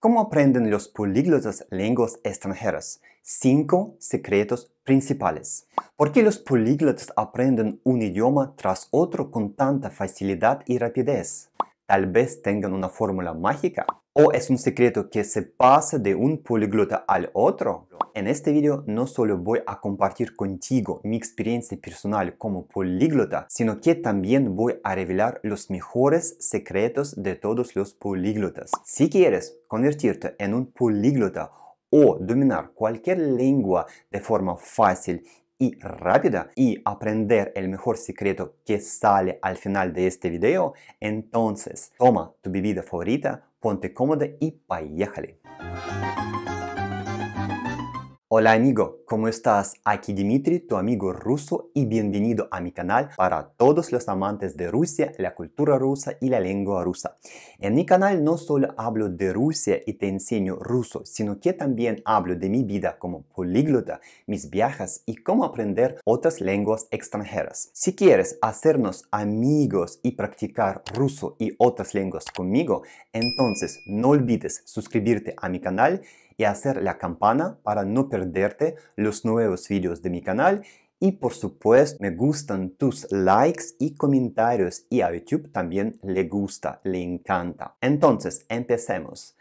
¿Cómo aprenden los políglotas lenguas extranjeras? Cinco secretos principales. ¿Por qué los políglotas aprenden un idioma tras otro con tanta facilidad y rapidez? Tal vez tengan una fórmula mágica o es un secreto que se pasa de un políglota al otro? En este video no solo voy a compartir contigo mi experiencia personal como políglota, sino que también voy a revelar los mejores secretos de todos los políglotas. Si quieres convertirte en un políglota o dominar cualquier lengua de forma fácil y rápida y aprender el mejor secreto que sale al final de este video, entonces toma tu bebida favorita, Понте Комодо и поехали! Поехали! Hola amigo, ¿cómo estás? Aquí Dimitri, tu amigo ruso y bienvenido a mi canal para todos los amantes de Rusia, la cultura rusa y la lengua rusa. En mi canal no solo hablo de Rusia y te enseño ruso, sino que también hablo de mi vida como políglota, mis viajes y cómo aprender otras lenguas extranjeras. Si quieres hacernos amigos y practicar ruso y otras lenguas conmigo, entonces no olvides suscribirte a mi canal y hacer la campana para no perderte los nuevos vídeos de mi canal y por supuesto me gustan tus likes y comentarios y a YouTube también le gusta, le encanta. Entonces, empecemos.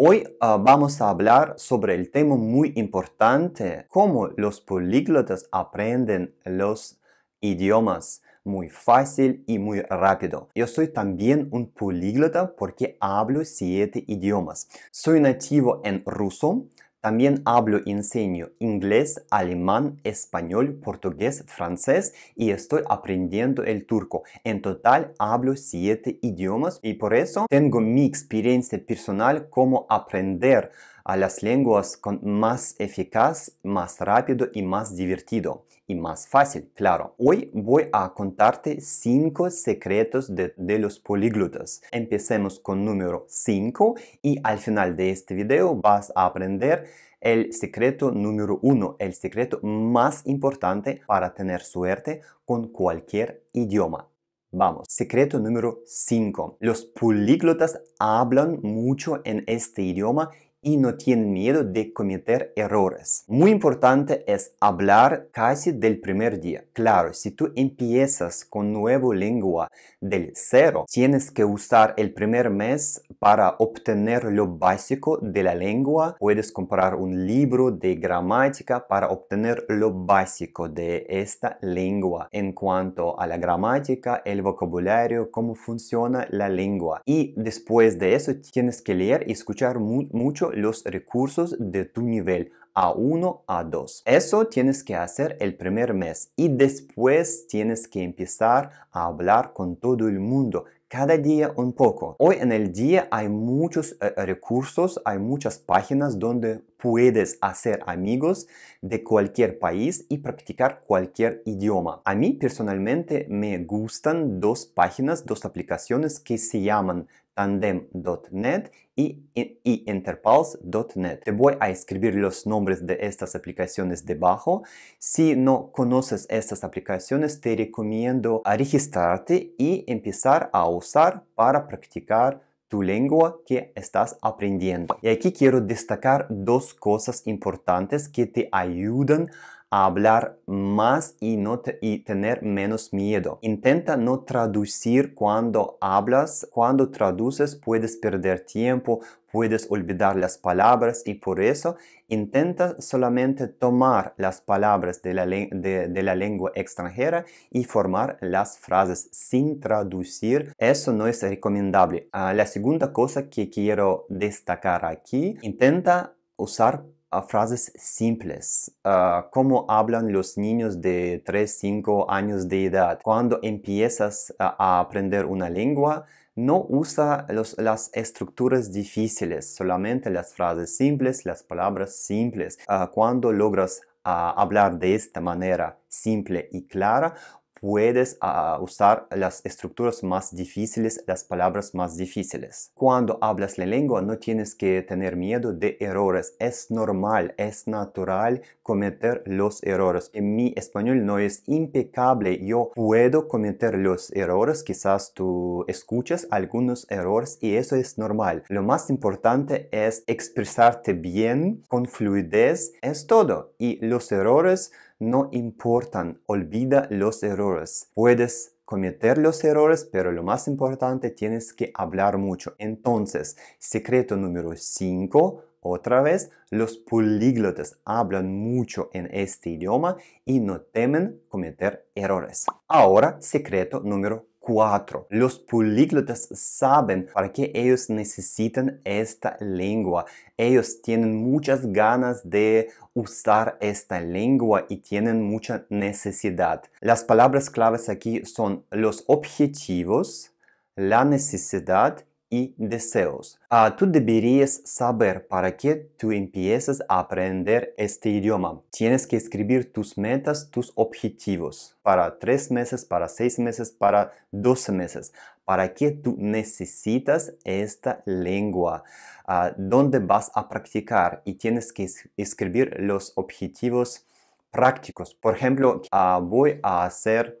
Hoy ah, vamos a hablar sobre el tema muy importante, cómo los políglotas aprenden los idiomas muy fácil y muy rápido. Yo soy también un políglota porque hablo siete idiomas. Soy nativo en ruso, también hablo y enseño inglés, alemán, español, portugués, francés y estoy aprendiendo el turco. En total hablo siete idiomas y por eso tengo mi experiencia personal como aprender a las lenguas con más eficaz, más rápido y más divertido. Y más fácil, claro. Hoy voy a contarte cinco secretos de, los políglotas. Empecemos con número 5 y al final de este video vas a aprender el secreto número uno el secreto más importante para tener suerte con cualquier idioma. Vamos, secreto número 5. Los políglotas hablan mucho en este idioma y no tienen miedo de cometer errores. Muy importante es hablar casi del primer día. Claro, si tú empiezas con nuevo lengua del cero, tienes que usar el primer mes para obtener lo básico de la lengua. Puedes comprar un libro de gramática para obtener lo básico de esta lengua en cuanto a la gramática, el vocabulario, cómo funciona la lengua. Y después de eso tienes que leer y escuchar mucho los recursos de tu nivel A1, A2. Eso tienes que hacer el primer mes y después tienes que empezar a hablar con todo el mundo cada día un poco. Hoy en el día hay muchos eh, eh, recursos, hay muchas páginas donde puedes hacer amigos de cualquier país y practicar cualquier idioma. A mí personalmente me gustan dos páginas, dos aplicaciones que se llaman tandem.net y, y interpulse.net. Te voy a escribir los nombres de estas aplicaciones debajo. Si no conoces estas aplicaciones, te recomiendo registrarte y empezar a usar para practicar tu lengua que estás aprendiendo. Y aquí quiero destacar dos cosas importantes que te ayudan a hablar más y, no y tener menos miedo. Intenta no traducir cuando hablas. Cuando traduces puedes perder tiempo, puedes olvidar las palabras y por eso intenta solamente tomar las palabras de la, de, la, lengua extranjera y formar las frases sin traducir. Eso no es recomendable. Ah, la segunda cosa que quiero destacar aquí, intenta usar frases simples, ah, como hablan los niños de 3, 5 años de edad. Cuando empiezas a aprender una lengua, no usa las estructuras difíciles, solamente las frases simples, las palabras simples. Ah, cuando logras ah, hablar de esta manera simple y clara, puedes ah, ah, usar las estructuras más difíciles, las palabras más difíciles. Cuando hablas la lengua no tienes que tener miedo de errores. Es normal, es natural cometer los errores. mi español no es impecable. Yo puedo cometer los errores. Quizás tú escuchas algunos errores y eso es normal. Lo más importante es expresarte bien, con fluidez. Es todo. Y los errores no importan, olvida los errores. Puedes cometer los errores, pero lo más importante tienes que hablar mucho. Entonces, secreto número 5, otra vez, los políglotas hablan mucho en este idioma y no temen cometer errores. Ahora, secreto número 4. Los políglotas saben para qué ellos necesitan esta lengua. Ellos tienen muchas ganas de usar esta lengua y tienen mucha necesidad. Las palabras claves aquí son los objetivos, la necesidad y deseos. Ah, tú deberías saber para qué tú empiezas a aprender este idioma. Tienes que escribir tus metas, tus objetivos para tres meses, para seis meses, para 12 meses. ¿Para que tú necesitas esta lengua? donde ah, ¿Dónde vas a practicar? Y tienes que escribir los objetivos prácticos. Por ejemplo, ah, voy a hacer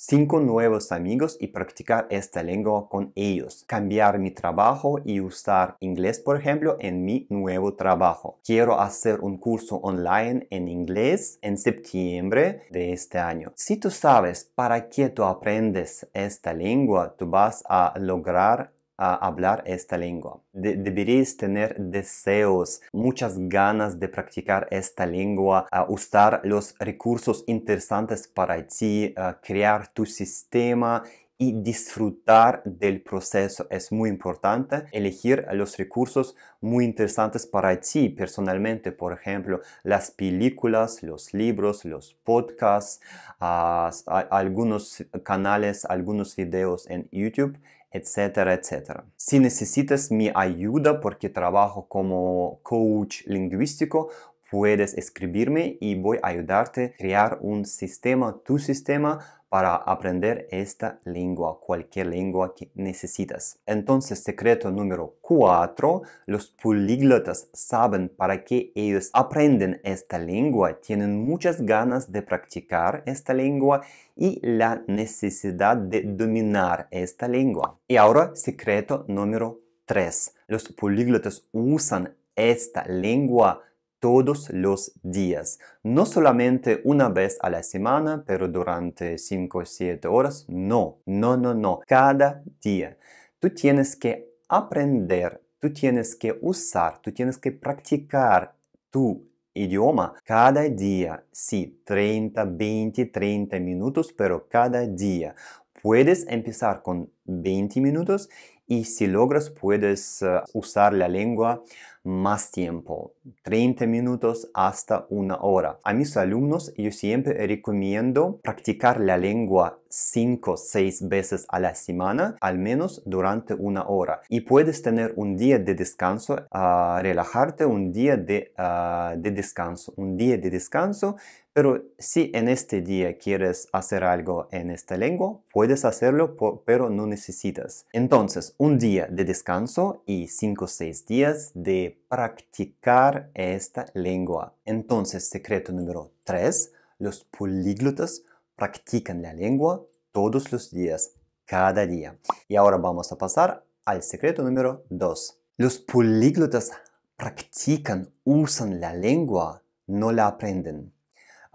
cinco nuevos amigos y practicar esta lengua con ellos. Cambiar mi trabajo y usar inglés, por ejemplo, en mi nuevo trabajo. Quiero hacer un curso online en inglés en septiembre de este año. Si tú sabes para qué tú aprendes esta lengua, tú vas a lograr hablar esta lengua. deberéis tener deseos, muchas ganas de practicar esta lengua, usar los recursos interesantes para ti, crear tu sistema y disfrutar del proceso es muy importante. Elegir los recursos muy interesantes para ti personalmente, por ejemplo, las películas, los libros, los podcasts, algunos canales, algunos videos en YouTube etcétera, etcétera. Si necesitas mi ayuda porque trabajo como coach lingüístico, puedes escribirme y voy a ayudarte a crear un sistema, tu sistema, para aprender esta lengua, cualquier lengua que necesitas. Entonces, secreto número 4, los políglotas saben para qué ellos aprenden esta lengua, tienen muchas ganas de practicar esta lengua y la necesidad de dominar esta lengua. Y ahora, secreto número 3, los políglotas usan esta lengua todos los días, no solamente una vez a la semana, pero durante 5 o 7 horas, no, no, no, no, cada día. Tú tienes que aprender, tú tienes que usar, tú tienes que practicar tu idioma cada día, sí, 30, 20, 30 minutos, pero cada día. Puedes empezar con 20 minutos y si logras puedes eh, usar la lengua más tiempo, 30 minutos hasta una hora. A mis alumnos yo siempre recomiendo practicar la lengua 5 o 6 veces a la semana, al menos durante una hora. Y puedes tener un día de descanso, a ah, relajarte, un día de, ah, de descanso, un día de descanso pero si en este día quieres hacer algo en esta lengua, puedes hacerlo, pero no necesitas. Entonces, un día de descanso y 5 o 6 días de practicar esta lengua. Entonces, secreto número 3, los políglotas practican la lengua todos los días, cada día. Y ahora vamos a pasar al secreto número 2. Los políglotas practican, usan la lengua, no la aprenden.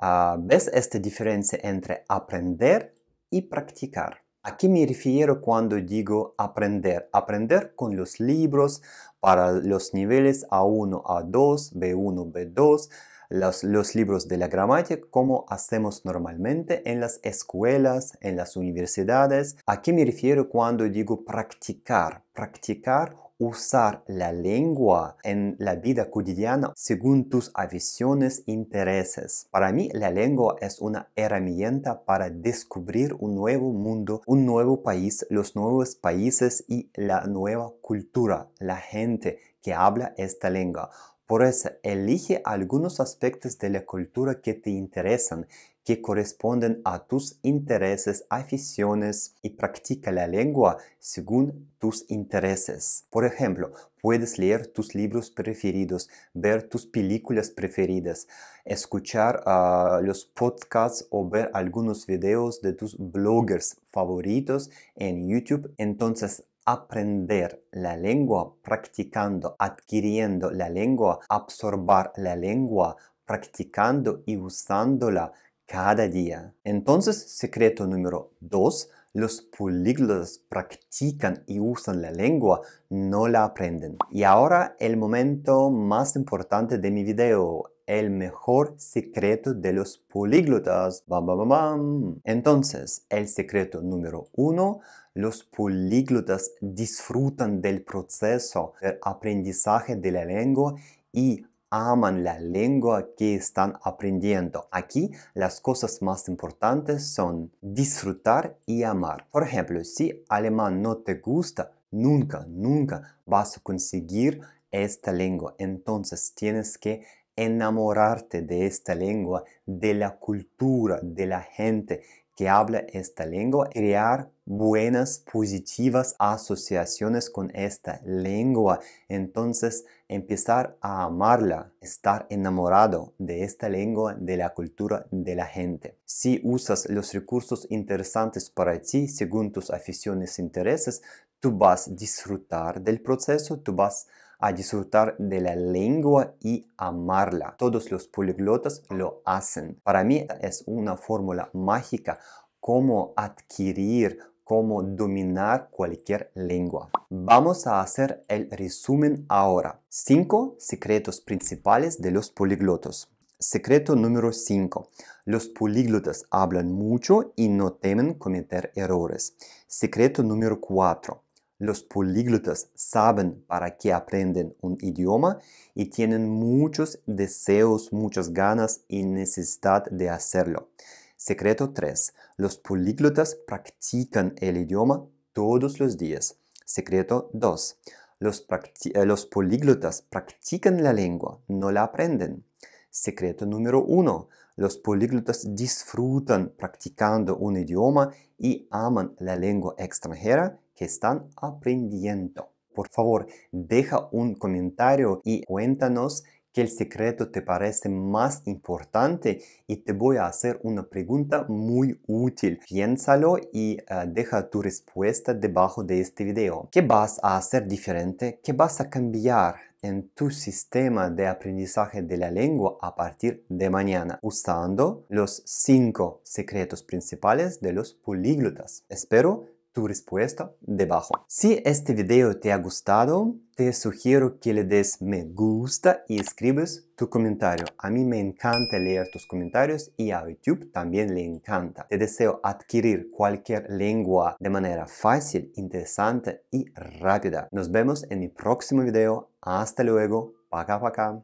Ah, ¿Ves esta diferencia entre aprender y practicar? ¿A qué me refiero cuando digo aprender? Aprender con los libros para los niveles A1, A2, B1, B2, los, los, libros de la gramática, como hacemos normalmente en las escuelas, en las universidades. ¿A qué me refiero cuando digo practicar? Practicar usar la lengua en la vida cotidiana según tus aficiones e intereses. Para mí, la lengua es una herramienta para descubrir un nuevo mundo, un nuevo país, los nuevos países y la nueva cultura, la gente que habla esta lengua. Por eso, elige algunos aspectos de la cultura que te interesan que corresponden a tus intereses, aficiones y practica la lengua según tus intereses. Por ejemplo, puedes leer tus libros preferidos, ver tus películas preferidas, escuchar ah, los podcasts o ver algunos videos de tus bloggers favoritos en YouTube. Entonces, aprender la lengua practicando, adquiriendo la lengua, absorber la lengua, practicando y usándola cada día. Entonces, secreto número 2, los políglotas practican y usan la lengua, no la aprenden. Y ahora el momento más importante de mi video, el mejor secreto de los políglotas. Bam, bam, bam, Entonces, el secreto número uno, los políglotas disfrutan del proceso de aprendizaje de la lengua y aman la lengua que están aprendiendo. Aquí las cosas más importantes son disfrutar y amar. Por ejemplo, si alemán no te gusta, nunca, nunca vas a conseguir esta lengua. Entonces tienes que enamorarte de esta lengua, de la cultura, de la gente que habla esta lengua, crear buenas, positivas asociaciones con esta lengua. Entonces, empezar a amarla, estar enamorado de esta lengua, de la cultura, de la gente. Si usas los recursos interesantes para ti, según tus aficiones e intereses, tú vas a disfrutar del proceso, tú vas a disfrutar de la lengua y amarla. Todos los poliglotas lo hacen. Para mí es una fórmula mágica cómo adquirir dominar cualquier lengua. Vamos a hacer el resumen ahora. 5 secretos principales de los políglotos. Secreto número 5. Los políglotas hablan mucho y no temen cometer errores. Secreto número 4. Los políglotas saben para qué aprenden un idioma y tienen muchos deseos, muchas ganas y necesidad de hacerlo. Secreto 3. Los políglotas practican el idioma todos los días. Secreto 2. Eh, los, políglotas practican la lengua, no la aprenden. Secreto número 1. Los políglotas disfrutan practicando un idioma y aman la lengua extranjera que están aprendiendo. Por favor, deja un comentario y cuéntanos ¿Qué el secreto te parece más importante y te voy a hacer una pregunta muy útil. Piénsalo y eh, deja tu respuesta debajo de este video. ¿Qué vas a hacer diferente? ¿Qué vas a cambiar en tu sistema de aprendizaje de la lengua a partir de mañana usando los cinco secretos principales de los políglotas. Espero tu respuesta debajo. Si este video te ha gustado, te sugiero que le des me gusta y escribes tu comentario. A mí me encanta leer tus comentarios y a YouTube también le encanta. Te deseo adquirir cualquier lengua de manera fácil, interesante y rápida. Nos vemos en mi próximo video. Hasta luego. pa acá.